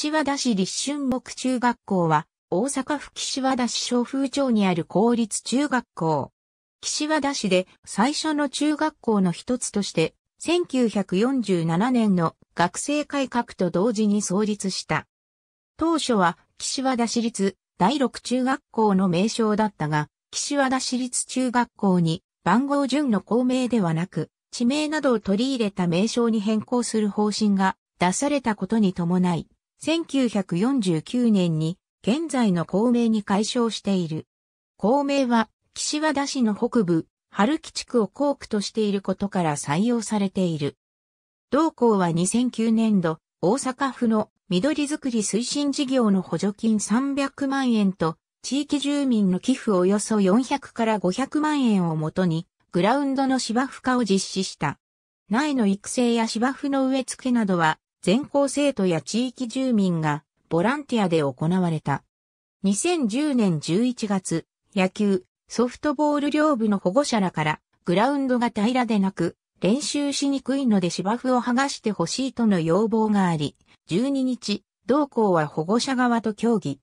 岸和田市立春木中学校は、大阪府岸和田市小風町にある公立中学校。岸和田市で最初の中学校の一つとして、1947年の学生改革と同時に創立した。当初は岸和田市立第六中学校の名称だったが、岸和田市立中学校に番号順の校名ではなく、地名などを取り入れた名称に変更する方針が出されたことに伴い、1949年に現在の公明に改称している。公明は岸和田市の北部、春木地区を校区としていることから採用されている。同校は2009年度、大阪府の緑づくり推進事業の補助金300万円と、地域住民の寄付およそ400から500万円をもとに、グラウンドの芝生化を実施した。苗の育成や芝生の植え付けなどは、全校生徒や地域住民がボランティアで行われた。2010年11月、野球、ソフトボール両部の保護者らからグラウンドが平らでなく、練習しにくいので芝生を剥がしてほしいとの要望があり、12日、同校は保護者側と協議。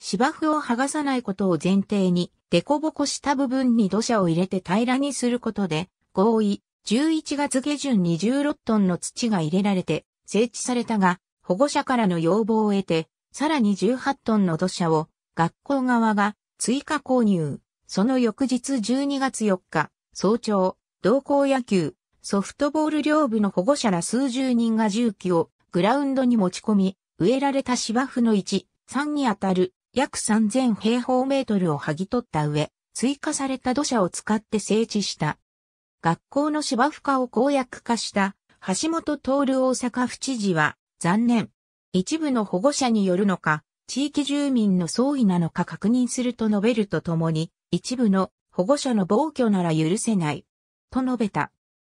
芝生を剥がさないことを前提に、凸凹した部分に土砂を入れて平らにすることで、合意、11月下旬に16トンの土が入れられて、整地されたが、保護者からの要望を得て、さらに18トンの土砂を学校側が追加購入。その翌日12月4日、早朝、同校野球、ソフトボール両部の保護者ら数十人が重機をグラウンドに持ち込み、植えられた芝生の1、3にあたる約3000平方メートルを剥ぎ取った上、追加された土砂を使って整地した。学校の芝生化を公約化した橋本徹大阪府知事は、残念。一部の保護者によるのか、地域住民の総意なのか確認すると述べるとともに、一部の保護者の暴挙なら許せない。と述べた。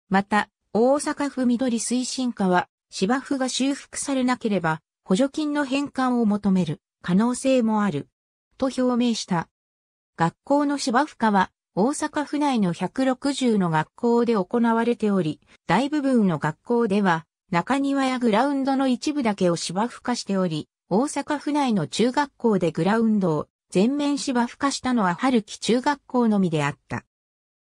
また、大阪府緑推進課は、芝生が修復されなければ、補助金の返還を求める可能性もある。と表明した。学校の芝生課は、大阪府内の160の学校で行われており、大部分の学校では、中庭やグラウンドの一部だけを芝生化しており、大阪府内の中学校でグラウンドを全面芝生化したのは春木中学校のみであった。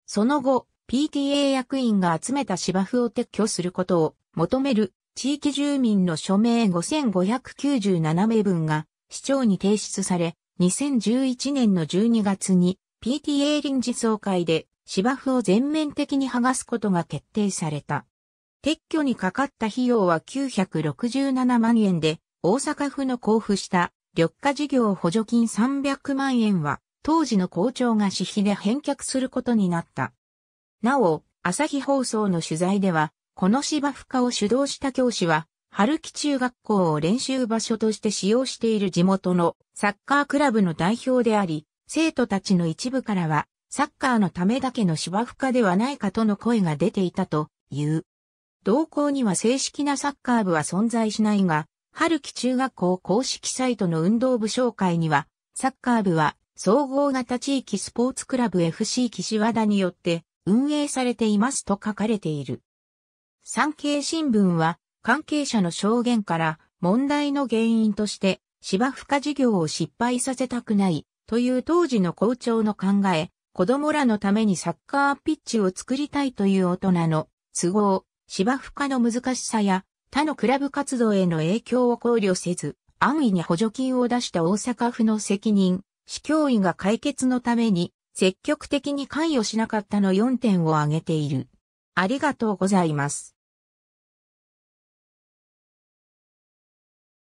その後、PTA 役員が集めた芝生を撤去することを求める地域住民の署名5597名分が市長に提出され、2011年の12月に PTA 臨時総会で芝生を全面的に剥がすことが決定された。撤去にかかった費用は967万円で、大阪府の交付した緑化事業補助金300万円は、当時の校長が私費で返却することになった。なお、朝日放送の取材では、この芝生化を主導した教師は、春木中学校を練習場所として使用している地元のサッカークラブの代表であり、生徒たちの一部からは、サッカーのためだけの芝生化ではないかとの声が出ていたという。同校には正式なサッカー部は存在しないが、春季中学校公式サイトの運動部紹介には、サッカー部は総合型地域スポーツクラブ FC 岸和田によって運営されていますと書かれている。産経新聞は関係者の証言から問題の原因として芝生化事業を失敗させたくないという当時の校長の考え、子供らのためにサッカーピッチを作りたいという大人の都合、芝生化の難しさや他のクラブ活動への影響を考慮せず、安易に補助金を出した大阪府の責任、市教委が解決のために積極的に関与しなかったの4点を挙げている。ありがとうございます。